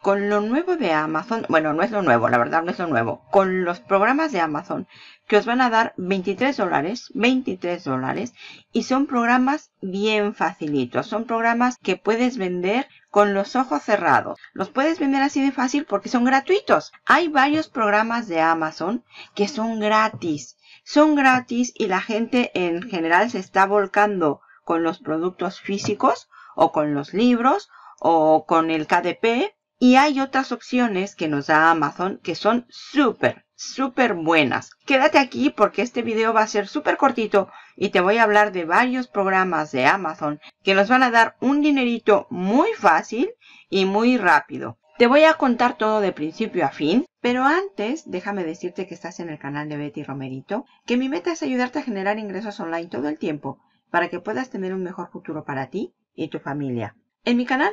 con lo nuevo de Amazon, bueno, no es lo nuevo, la verdad no es lo nuevo, con los programas de Amazon que os van a dar 23 dólares, 23 dólares, y son programas bien facilitos, son programas que puedes vender con los ojos cerrados. Los puedes vender así de fácil porque son gratuitos. Hay varios programas de Amazon que son gratis, son gratis y la gente en general se está volcando con los productos físicos o con los libros o con el KDP y hay otras opciones que nos da Amazon que son súper, súper buenas. Quédate aquí porque este video va a ser súper cortito y te voy a hablar de varios programas de Amazon que nos van a dar un dinerito muy fácil y muy rápido. Te voy a contar todo de principio a fin, pero antes déjame decirte que estás en el canal de Betty Romerito, que mi meta es ayudarte a generar ingresos online todo el tiempo para que puedas tener un mejor futuro para ti y tu familia. En mi canal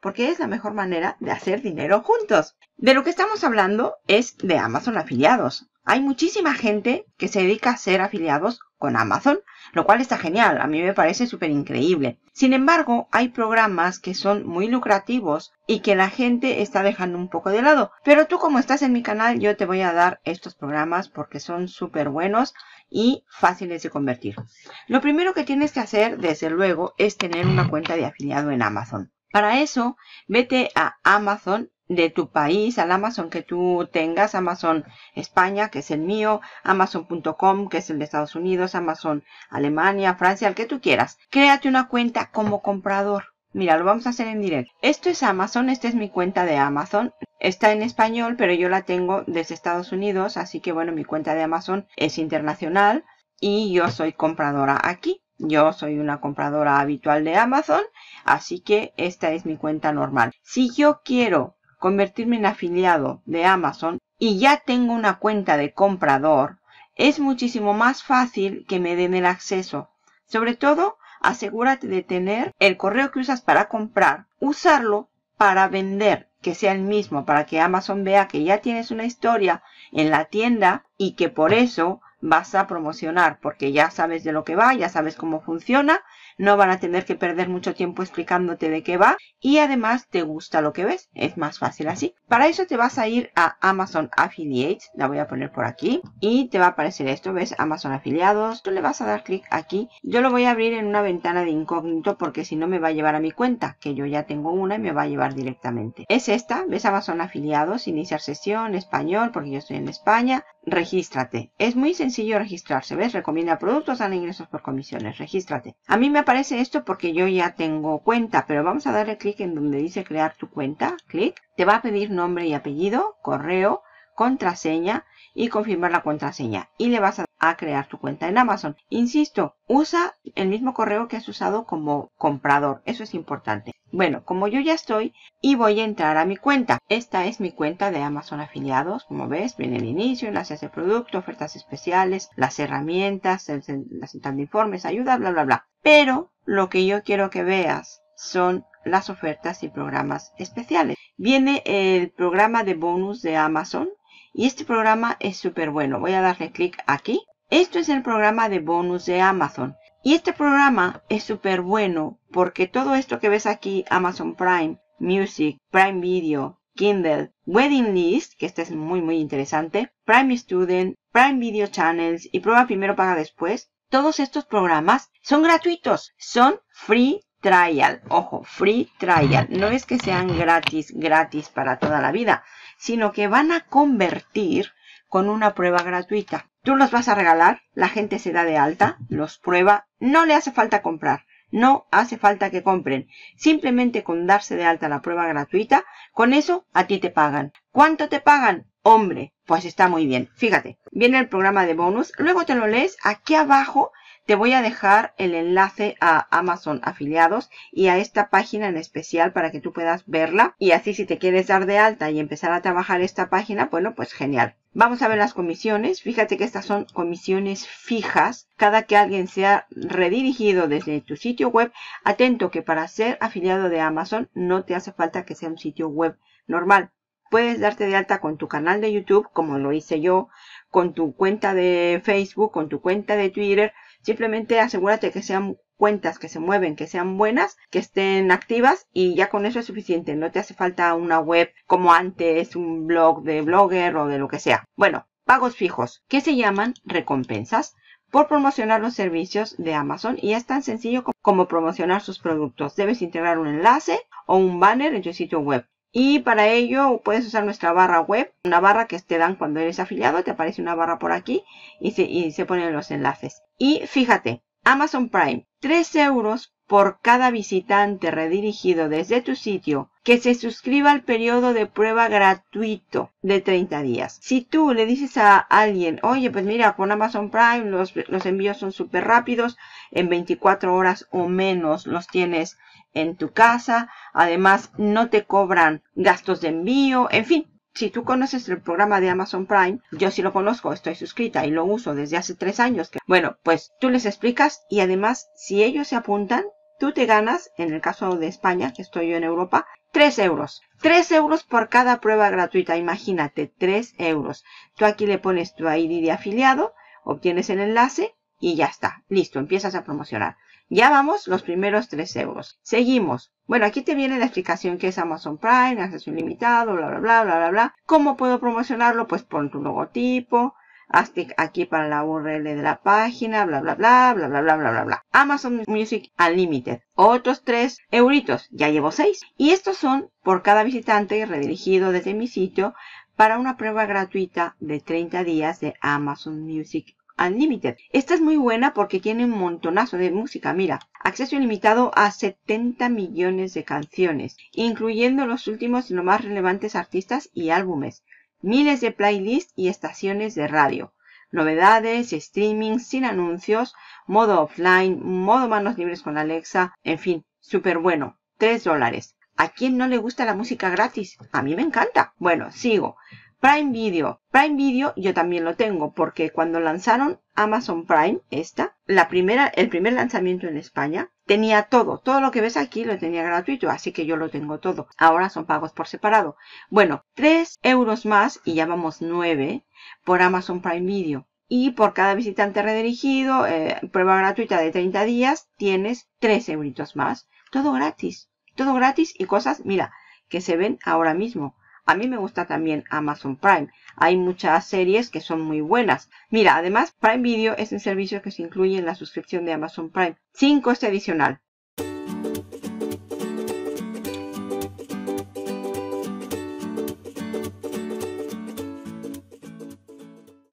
porque es la mejor manera de hacer dinero juntos. De lo que estamos hablando es de Amazon afiliados. Hay muchísima gente que se dedica a ser afiliados con Amazon, lo cual está genial, a mí me parece súper increíble. Sin embargo, hay programas que son muy lucrativos y que la gente está dejando un poco de lado. Pero tú como estás en mi canal, yo te voy a dar estos programas porque son súper buenos y fáciles de convertir. Lo primero que tienes que hacer, desde luego, es tener una cuenta de afiliado en Amazon. Para eso, vete a Amazon de tu país, al Amazon que tú tengas, Amazon España, que es el mío, amazon.com, que es el de Estados Unidos, Amazon Alemania, Francia, el que tú quieras. Créate una cuenta como comprador. Mira, lo vamos a hacer en directo. Esto es Amazon, esta es mi cuenta de Amazon. Está en español, pero yo la tengo desde Estados Unidos, así que bueno, mi cuenta de Amazon es internacional y yo soy compradora aquí. Yo soy una compradora habitual de Amazon, así que esta es mi cuenta normal. Si yo quiero convertirme en afiliado de Amazon y ya tengo una cuenta de comprador, es muchísimo más fácil que me den el acceso. Sobre todo, asegúrate de tener el correo que usas para comprar, usarlo para vender, que sea el mismo, para que Amazon vea que ya tienes una historia en la tienda y que por eso vas a promocionar, porque ya sabes de lo que va, ya sabes cómo funciona, no van a tener que perder mucho tiempo explicándote de qué va y además te gusta lo que ves, es más fácil así. Para eso te vas a ir a Amazon Affiliates, la voy a poner por aquí y te va a aparecer esto, ves Amazon Afiliados, tú le vas a dar clic aquí, yo lo voy a abrir en una ventana de incógnito porque si no me va a llevar a mi cuenta, que yo ya tengo una y me va a llevar directamente. Es esta, ves Amazon Afiliados, iniciar sesión, español, porque yo estoy en España, regístrate. Es muy sencillo registrarse, ¿ves? Recomienda productos, dan ingresos por comisiones, regístrate. A mí me aparece esto porque yo ya tengo cuenta, pero vamos a darle clic en donde dice crear tu cuenta, clic. Te va a pedir nombre y apellido, correo, contraseña y confirmar la contraseña. Y le vas a crear tu cuenta en Amazon. Insisto, usa el mismo correo que has usado como comprador. Eso es importante. Bueno, como yo ya estoy y voy a entrar a mi cuenta. Esta es mi cuenta de Amazon Afiliados. Como ves, viene el inicio, enlaces de producto, ofertas especiales, las herramientas, la central de informes, ayuda, bla, bla, bla. Pero lo que yo quiero que veas son las ofertas y programas especiales. Viene el programa de bonus de Amazon y este programa es súper bueno. Voy a darle clic aquí. Esto es el programa de bonus de Amazon. Y este programa es súper bueno porque todo esto que ves aquí, Amazon Prime, Music, Prime Video, Kindle, Wedding List, que este es muy muy interesante, Prime Student, Prime Video Channels y Prueba Primero Paga Después, todos estos programas son gratuitos, son free trial, ojo, free trial, no es que sean gratis, gratis para toda la vida, sino que van a convertir con una prueba gratuita. Tú los vas a regalar, la gente se da de alta, los prueba, no le hace falta comprar. No hace falta que compren. Simplemente con darse de alta la prueba gratuita, con eso a ti te pagan. ¿Cuánto te pagan? Hombre, pues está muy bien. Fíjate, viene el programa de bonus, luego te lo lees aquí abajo. Te voy a dejar el enlace a Amazon afiliados y a esta página en especial para que tú puedas verla. Y así si te quieres dar de alta y empezar a trabajar esta página, bueno, pues genial. Vamos a ver las comisiones. Fíjate que estas son comisiones fijas. Cada que alguien sea redirigido desde tu sitio web, atento que para ser afiliado de Amazon no te hace falta que sea un sitio web normal. Puedes darte de alta con tu canal de YouTube, como lo hice yo, con tu cuenta de Facebook, con tu cuenta de Twitter. Simplemente asegúrate que sean cuentas que se mueven, que sean buenas, que estén activas y ya con eso es suficiente. No te hace falta una web como antes, un blog de blogger o de lo que sea. Bueno, pagos fijos, que se llaman recompensas por promocionar los servicios de Amazon y es tan sencillo como promocionar sus productos. Debes integrar un enlace o un banner en tu sitio web. Y para ello puedes usar nuestra barra web, una barra que te dan cuando eres afiliado, te aparece una barra por aquí y se, y se ponen los enlaces. Y fíjate, Amazon Prime 3 euros por cada visitante redirigido desde tu sitio que se suscriba al periodo de prueba gratuito de 30 días. Si tú le dices a alguien, oye, pues mira, con Amazon Prime los, envíos son súper rápidos, en 24 horas o menos los tienes en tu casa, además no te cobran gastos de envío, en fin, si tú conoces el programa de Amazon Prime, yo sí lo conozco, estoy suscrita y lo uso desde hace tres años. bueno, pues tú les explicas y además si ellos se apuntan, tú te ganas, en el caso de España, que estoy yo en Europa, tres euros. tres euros por cada prueba gratuita, imagínate, tres euros. Tú aquí le pones tu ID de afiliado, obtienes el enlace y ya está, listo, empiezas a promocionar. Ya vamos los primeros 3 euros. Seguimos. Bueno, aquí te viene la explicación que es Amazon Prime, acceso ilimitado, bla, bla, bla, bla, bla, bla. ¿Cómo puedo promocionarlo? Pues pon tu logotipo, clic aquí para la URL de la página, bla, bla, bla, bla, bla, bla, bla, bla, bla. Amazon Music Unlimited. Otros 3 euritos. Ya llevo 6. Y estos son por cada visitante redirigido desde mi sitio para una prueba gratuita de 30 días de Amazon Music Unlimited. Esta es muy buena porque tiene un montonazo de música, mira. Acceso ilimitado a 70 millones de canciones, incluyendo los últimos y los más relevantes artistas y álbumes. Miles de playlists y estaciones de radio. Novedades, streaming, sin anuncios, modo offline, modo manos libres con Alexa, en fin, súper bueno. 3 dólares. ¿A quién no le gusta la música gratis? A mí me encanta. Bueno, sigo. Prime Video. Prime Video yo también lo tengo porque cuando lanzaron Amazon Prime, esta, la primera, el primer lanzamiento en España, tenía todo. Todo lo que ves aquí lo tenía gratuito, así que yo lo tengo todo. Ahora son pagos por separado. Bueno, 3 euros más y ya vamos 9 por Amazon Prime Video. Y por cada visitante redirigido, eh, prueba gratuita de 30 días, tienes 3 euros más. Todo gratis. Todo gratis y cosas, mira, que se ven ahora mismo. A mí me gusta también Amazon Prime. Hay muchas series que son muy buenas. Mira, además Prime Video es un servicio que se incluye en la suscripción de Amazon Prime, sin coste adicional.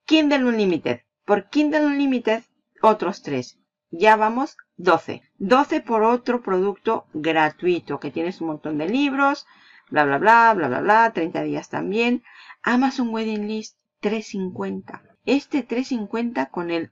Kindle Unlimited. Por Kindle Unlimited, otros tres. Ya vamos 12. 12 por otro producto gratuito que tienes un montón de libros, bla, bla, bla, bla, bla, bla, 30 días también. Amazon Wedding List 350. Este 350 con, el,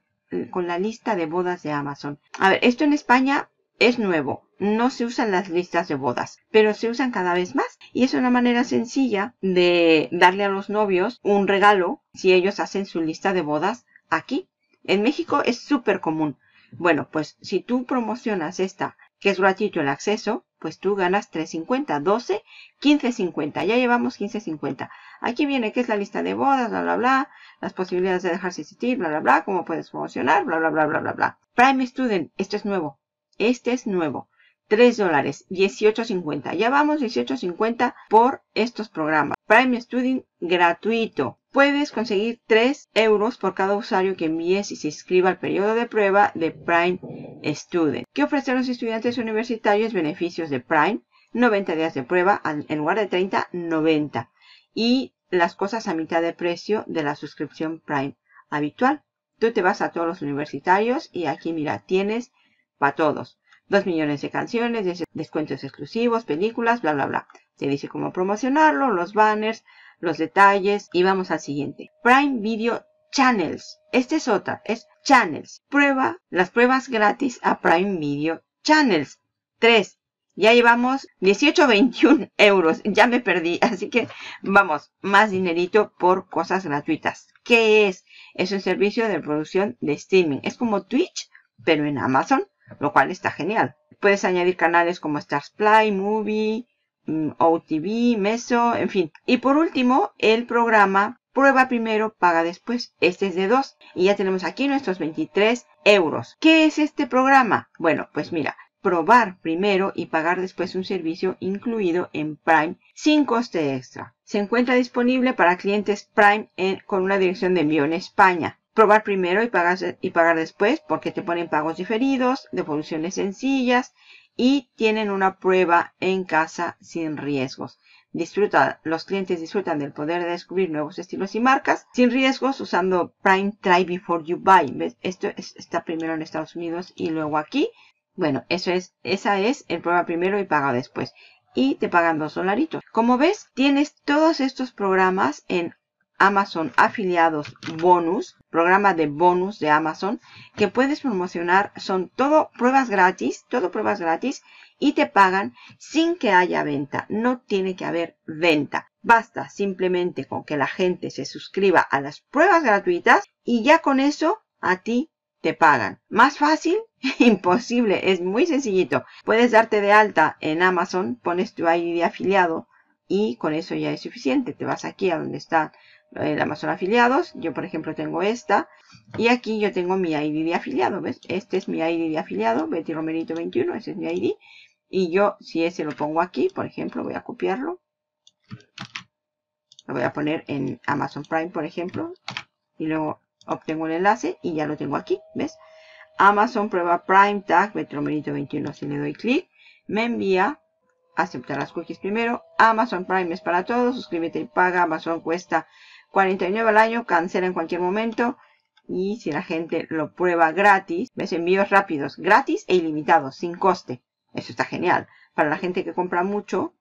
con la lista de bodas de Amazon. A ver, esto en España es nuevo. No se usan las listas de bodas, pero se usan cada vez más. Y es una manera sencilla de darle a los novios un regalo si ellos hacen su lista de bodas aquí. En México es súper común. Bueno, pues si tú promocionas esta, que es gratuito el acceso, pues tú ganas 3.50, 12, 15.50. Ya llevamos 15.50. Aquí viene que es la lista de bodas, bla, bla, bla, las posibilidades de dejarse existir, bla, bla, bla, cómo puedes promocionar, bla, bla, bla, bla, bla, bla. Prime Student, esto es nuevo. Este es nuevo. 3 dólares, 18.50. Ya vamos 18.50 por estos programas. Prime Student gratuito. Puedes conseguir 3 euros por cada usuario que envíes y se inscriba al periodo de prueba de Prime Estuden. ¿Qué ofrecen los estudiantes universitarios beneficios de Prime, 90 días de prueba, en lugar de 30, 90. Y las cosas a mitad de precio de la suscripción Prime habitual. Tú te vas a todos los universitarios y aquí, mira, tienes para todos. 2 millones de canciones, descuentos exclusivos, películas, bla, bla, bla. Te dice cómo promocionarlo, los banners, los detalles y vamos al siguiente. Prime Video Channels. Esta es otra, es Channels. Prueba las pruebas gratis a Prime Video Channels. 3. Ya llevamos 21 euros. Ya me perdí. Así que vamos, más dinerito por cosas gratuitas. ¿Qué es? Es un servicio de producción de streaming. Es como Twitch, pero en Amazon, lo cual está genial. Puedes añadir canales como Stars Play, Movie, mm, OTV, Meso, en fin. Y por último, el programa prueba primero, paga después. Este es de 2 y ya tenemos aquí nuestros 23 euros. ¿Qué es este programa? Bueno, pues mira, probar primero y pagar después un servicio incluido en Prime sin coste extra. Se encuentra disponible para clientes Prime con una dirección de envío en España. Probar primero y pagar, y pagar después porque te ponen pagos diferidos, devoluciones sencillas y tienen una prueba en casa sin riesgos disfruta, los clientes disfrutan del poder de descubrir nuevos estilos y marcas sin riesgos usando Prime Try Before You Buy. Esto está primero en Estados Unidos y luego aquí. Bueno, eso es, esa es el prueba primero y paga después. Y te pagan dos dolaritos. Como ves, tienes todos estos programas en Amazon afiliados bonus, programa de bonus de Amazon que puedes promocionar. Son todo pruebas gratis, todo pruebas gratis y te pagan sin que haya venta. No tiene que haber venta. Basta simplemente con que la gente se suscriba a las pruebas gratuitas y ya con eso a ti te pagan. ¿Más fácil? Imposible, es muy sencillito. Puedes darte de alta en Amazon, pones tu ID de afiliado y con eso ya es suficiente. Te vas aquí a donde está eh, el Amazon afiliados. Yo, por ejemplo, tengo esta. Y aquí yo tengo mi ID de afiliado. ¿Ves? Este es mi ID de afiliado, Betty Romerito 21. Ese es mi ID. Y yo, si ese lo pongo aquí, por ejemplo, voy a copiarlo. Lo voy a poner en Amazon Prime, por ejemplo. Y luego obtengo el enlace y ya lo tengo aquí, ¿ves? Amazon prueba Prime Tag Metromerito 21. Si le doy clic, me envía aceptar las cookies primero. Amazon Prime es para todos. Suscríbete y paga. Amazon cuesta 49 al año. Cancela en cualquier momento. Y si la gente lo prueba gratis, ves envíos rápidos, gratis e ilimitados, sin coste. Eso está genial. Para la gente que compra mucho,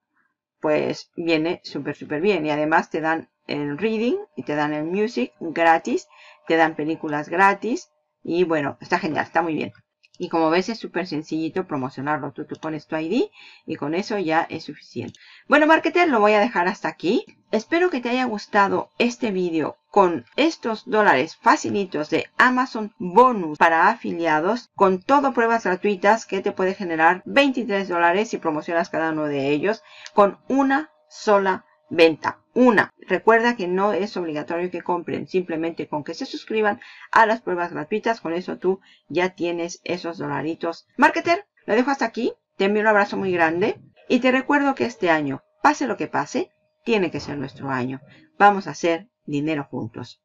pues viene súper, súper bien. Y además te dan el reading y te dan el music gratis, te dan películas gratis. Y bueno, está genial, está muy bien. Y como ves es súper sencillito promocionarlo. Tú pones tu ID y con eso ya es suficiente. Bueno, marketer, lo voy a dejar hasta aquí. Espero que te haya gustado este vídeo con estos dólares facilitos de Amazon Bonus para afiliados, con todo pruebas gratuitas que te puede generar 23 dólares si promocionas cada uno de ellos, con una sola venta. Una, recuerda que no es obligatorio que compren, simplemente con que se suscriban a las pruebas gratuitas, con eso tú ya tienes esos dolaritos. Marketer, lo dejo hasta aquí, te envío un abrazo muy grande y te recuerdo que este año, pase lo que pase, tiene que ser nuestro año. Vamos a ser dinero juntos.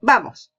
Vamos.